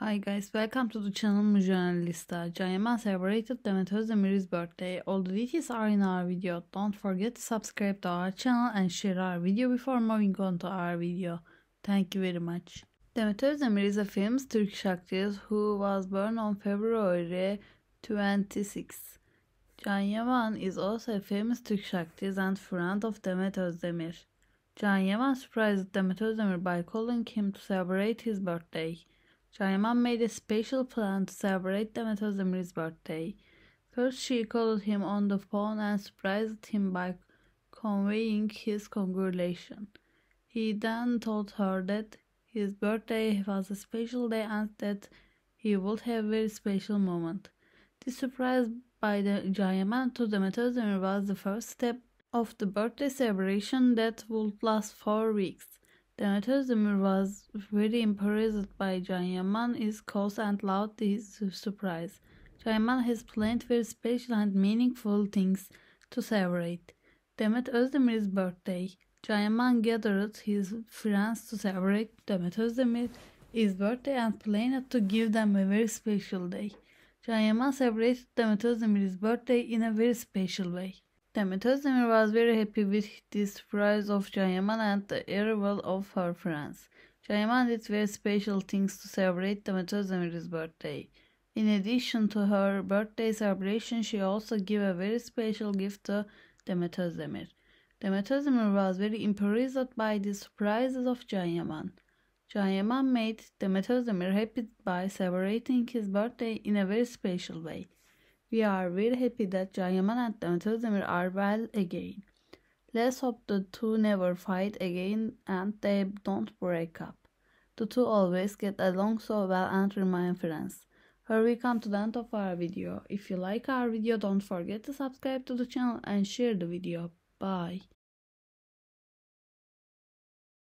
Hi guys, welcome to the channel Mujonalista. Jayaman celebrated Demet Özdemir's birthday. All the details are in our video. Don't forget to subscribe to our channel and share our video before moving on to our video. Thank you very much. Demet Özdemir is a famous Turkish actress who was born on February 26. Can Yaman is also a famous Turkish actress and friend of Demet Özdemir. Can Yaman surprised Demet Özdemir by calling him to celebrate his birthday. Jaiman made a special plan to celebrate Demetozumri's birthday. First, she called him on the phone and surprised him by conveying his congratulations. He then told her that his birthday was a special day and that he would have a very special moment. The surprise by the Jaiman to Demetozumri was the first step of the birthday celebration that would last four weeks. Dionisio was very impressed by Jayaman's cause and loved his surprise. Jayaman has planned very special and meaningful things to celebrate. Demet Özdemir's birthday. Jayaman gathered his friends to celebrate Demet Özdemir's birthday and planned to give them a very special day. Jayaman celebrated Demet Özdemir's birthday in a very special way. Demet Özdemir was very happy with this surprise of Jayaman and the arrival of her friends. Jayaman did very special things to celebrate Demet Özdemir's birthday. In addition to her birthday celebration, she also gave a very special gift to Demet Özdemir. Demet Özdemir was very impressed by the surprises of Can Yaman. Can Yaman made Demet Özdemir happy by celebrating his birthday in a very special way. We are very happy that Jayaman and Özdemir are well again. Let's hope the two never fight again and they don't break up. The two always get along so well and remain friends. Here we come to the end of our video. If you like our video, don't forget to subscribe to the channel and share the video. Bye.